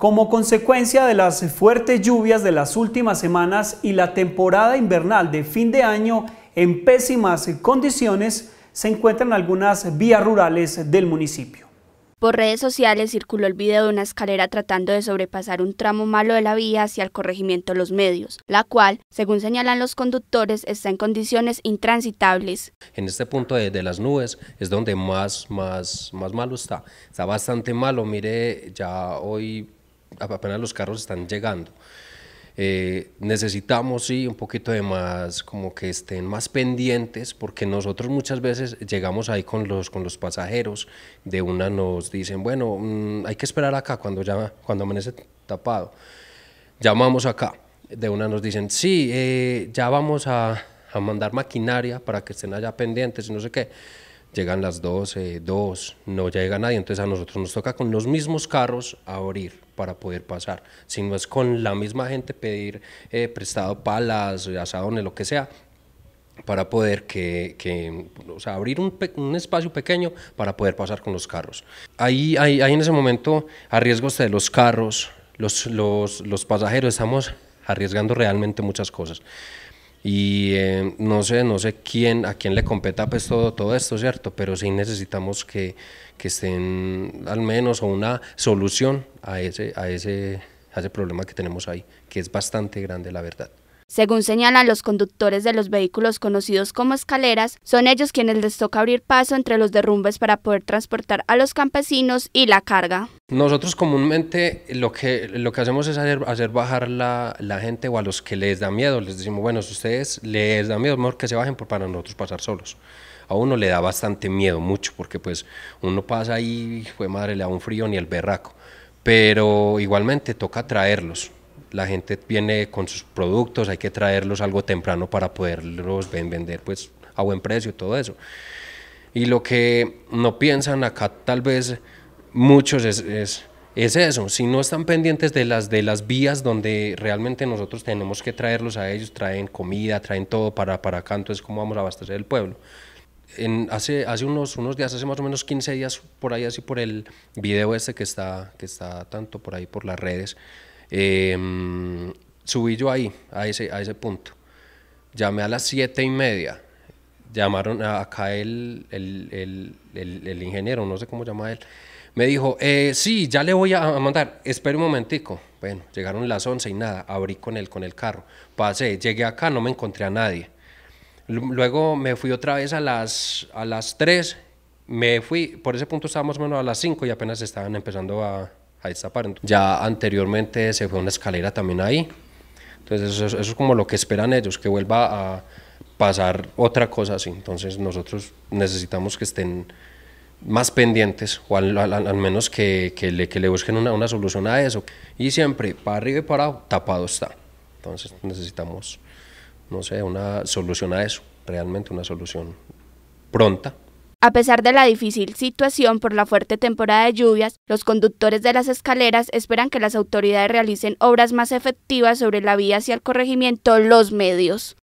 Como consecuencia de las fuertes lluvias de las últimas semanas y la temporada invernal de fin de año en pésimas condiciones, se encuentran algunas vías rurales del municipio. Por redes sociales circuló el video de una escalera tratando de sobrepasar un tramo malo de la vía hacia el corregimiento Los Medios, la cual, según señalan los conductores, está en condiciones intransitables. En este punto de, las nubes es donde más, más, más malo está. Está bastante malo, mire, ya hoy apenas los carros están llegando. Eh, necesitamos, sí, un poquito de más, como que estén más pendientes, porque nosotros muchas veces llegamos ahí con los, con los pasajeros, de una nos dicen, bueno, mm, hay que esperar acá cuando, cuando amanece tapado. Llamamos acá, de una nos dicen, sí, eh, ya vamos a, a mandar maquinaria para que estén allá pendientes y no sé qué llegan las 12, 2, no llega nadie, entonces a nosotros nos toca con los mismos carros abrir para poder pasar, si no es con la misma gente pedir eh, prestado palas, asadones, lo que sea, para poder que, que o sea, abrir un, espacio pequeño para poder pasar con los carros. Ahí, ahí, ahí en ese momento arriesgos de los carros, los, los, los pasajeros, estamos arriesgando realmente muchas cosas. Y eh, no sé, no sé quién, a quién le competa pues todo, todo esto, ¿cierto? Pero sí necesitamos que, que estén al menos una solución a ese, a, ese, a ese problema que tenemos ahí, que es bastante grande, la verdad. Según señalan los conductores de los vehículos conocidos como escaleras, son ellos quienes les toca abrir paso entre los derrumbes para poder transportar a los campesinos y la carga. Nosotros comúnmente lo que, lo que hacemos es hacer, bajar la, la, gente o a los que les da miedo. Les decimos, bueno, si ustedes les da miedo, mejor que se bajen para nosotros pasar solos. A uno le da bastante miedo, mucho, porque pues uno pasa ahí, fue madre, le da un frío ni el berraco. Pero igualmente toca traerlos la gente viene con sus productos, hay que traerlos algo temprano para poderlos vender pues a buen precio, todo eso. Y lo que no piensan acá tal vez muchos es, es, es, eso, si no están pendientes de las, de las vías donde realmente nosotros tenemos que traerlos a ellos, traen comida, traen todo para, para acá, entonces cómo vamos a abastecer el pueblo. En, hace, hace unos, unos días, hace más o menos 15 días por ahí, así por el video este que está, que está tanto por ahí por las redes, eh, subí yo ahí, a ese, a ese punto. Llamé a las siete y media. Llamaron acá el, el, ingeniero, no sé cómo llama él. Me dijo, eh, sí, ya le voy a mandar, espere un momentico. Bueno, llegaron las 11 y nada, abrí con él, con el carro. Pasé, llegué acá, no me encontré a nadie. Luego me fui otra vez a las, a las 3, me fui, por ese punto estábamos menos a las 5 y apenas estaban empezando a, a esta Ya anteriormente se fue una escalera también ahí. Entonces eso, es como lo que esperan ellos, que vuelva a pasar otra cosa así. Entonces nosotros necesitamos que estén más pendientes o al, menos que, que, le, que le busquen una, una, solución a eso. Y siempre, para arriba y para abajo, tapado está. Entonces necesitamos, no sé, una solución a eso, realmente una solución pronta. A pesar de la difícil situación por la fuerte temporada de lluvias, los conductores de las escaleras esperan que las autoridades realicen obras más efectivas sobre la vía hacia el corregimiento Los Medios.